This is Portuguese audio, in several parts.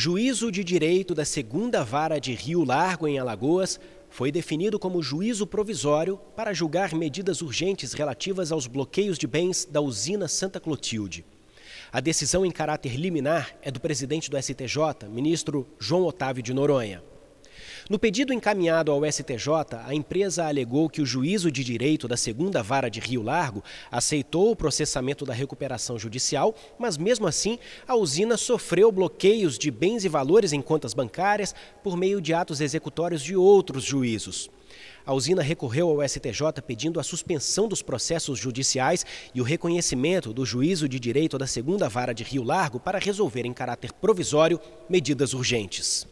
Juízo de Direito da Segunda Vara de Rio Largo, em Alagoas, foi definido como juízo provisório para julgar medidas urgentes relativas aos bloqueios de bens da usina Santa Clotilde. A decisão em caráter liminar é do presidente do STJ, ministro João Otávio de Noronha. No pedido encaminhado ao STJ, a empresa alegou que o juízo de direito da segunda vara de Rio Largo aceitou o processamento da recuperação judicial, mas mesmo assim a usina sofreu bloqueios de bens e valores em contas bancárias por meio de atos executórios de outros juízos. A usina recorreu ao STJ pedindo a suspensão dos processos judiciais e o reconhecimento do juízo de direito da segunda vara de Rio Largo para resolver em caráter provisório medidas urgentes.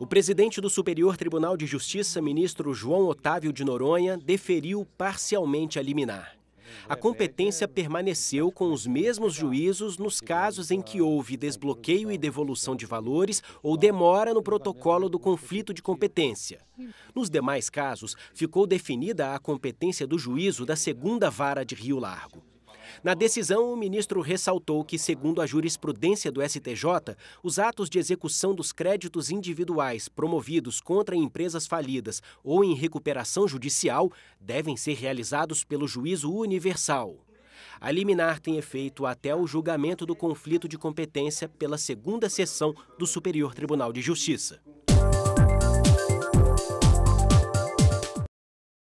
O presidente do Superior Tribunal de Justiça, ministro João Otávio de Noronha, deferiu parcialmente a liminar. A competência permaneceu com os mesmos juízos nos casos em que houve desbloqueio e devolução de valores ou demora no protocolo do conflito de competência. Nos demais casos, ficou definida a competência do juízo da segunda vara de Rio Largo. Na decisão, o ministro ressaltou que, segundo a jurisprudência do STJ, os atos de execução dos créditos individuais promovidos contra empresas falidas ou em recuperação judicial devem ser realizados pelo juízo universal. A liminar tem efeito até o julgamento do conflito de competência pela segunda sessão do Superior Tribunal de Justiça.